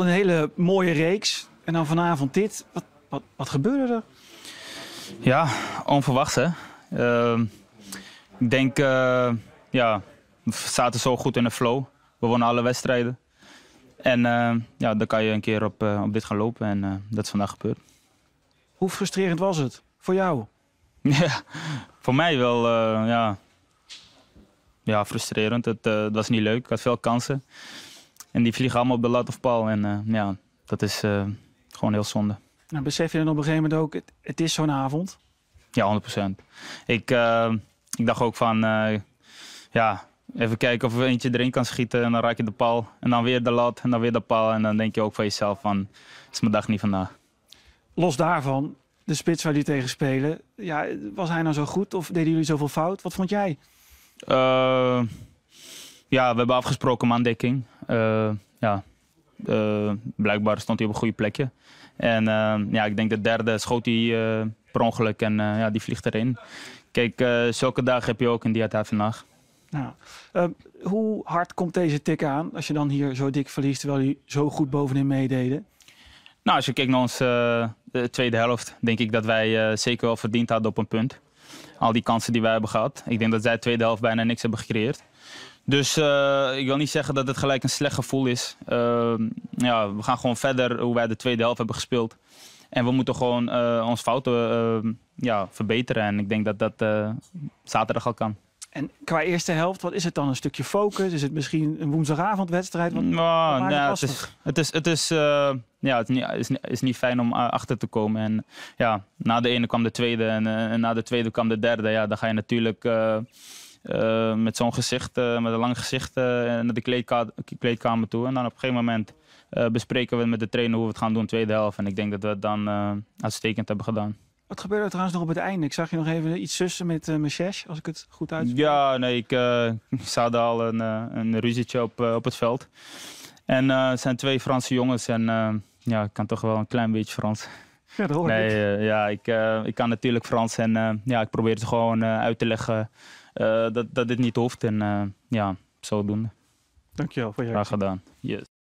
Een hele mooie reeks. En dan vanavond dit. Wat, wat, wat gebeurde er? Ja, onverwacht hè. Ehm, ik denk, eh, ja, we zaten zo goed in de flow. We wonnen alle wedstrijden. En eh, ja, dan kan je een keer op, eh, op dit gaan lopen. En dat is vandaag gebeurd. Hoe frustrerend was het voor jou? Ja, voor mij wel, ja, ja, frustrerend. Het, was niet leuk. Ik had veel kansen. En die vliegen allemaal op de lat of paal. En eh, ja, dat is eh, gewoon heel zonde. Nou, besef je dan op een gegeven moment ook, het, is zo'n avond? Ja, 100%. Ik, eh, ik dacht ook van, ja, Even kijken of we eentje erin kan schieten en dan raak je de paal. En dan weer de lat en dan weer de paal. En dan denk je ook van jezelf van, is mijn dag niet vandaag. Los daarvan, de spits waar die tegen spelen. Ja, was hij nou zo goed of deden jullie zoveel fout? Wat vond jij? ja, we hebben afgesproken mandekking. Eh, ja, eh, blijkbaar stond hij op een goede plekje. En eh, ja, ik denk de derde schoot hij per ongeluk en ja, die vliegt erin. Kijk, zulke dagen heb je ook in die had vandaag. Nou, hoe hard komt deze tik aan als je dan hier zo dik verliest terwijl hij zo goed bovenin meededen? Nou, als je kijkt naar onze tweede helft, denk ik dat wij zeker wel verdiend hadden op een punt. Al die kansen die wij hebben gehad. Ik denk dat zij de tweede helft bijna niks hebben gecreëerd. Dus eh, ik wil niet zeggen dat het gelijk een slecht gevoel is. Eh, ja, we gaan gewoon verder hoe wij de tweede helft hebben gespeeld. En we moeten gewoon uh, eh, onze fouten ja, verbeteren. En ik denk dat dat zaterdag al kan. En qua eerste helft, wat is het dan? Een stukje focus? Is het misschien een woensdagavondwedstrijd? Wat, nou, nou het, is, het is, het is, eh, ja, het is niet, is, niet fijn om achter te komen. En ja, na de ene kwam de tweede en, eh, en na de tweede kwam de derde. Ja, dan ga je natuurlijk eh, met zo'n gezicht, met een lang gezicht naar de kleedkamer toe. En dan op een gegeven moment bespreken we met de trainer hoe we het gaan doen, in de tweede helft. En ik denk dat we het dan uitstekend hebben gedaan. Wat gebeurde er trouwens nog op het einde? Ik zag je nog even iets zussen met uh, eh, Meshesh, als ik het goed uit. Ja, nee, ik uh, al een, uh, een ruzietje op, op het veld. En het zijn twee Franse jongens en ja, ik kan toch wel een klein beetje Frans. Ja, dat hoor nee, ik. ja, ik, ik kan natuurlijk Frans en ja, ik probeer het gewoon uit te leggen dat, dat dit niet hoeft. En ja, zodoende. Dankjewel voor je Graag gedaan. Yes.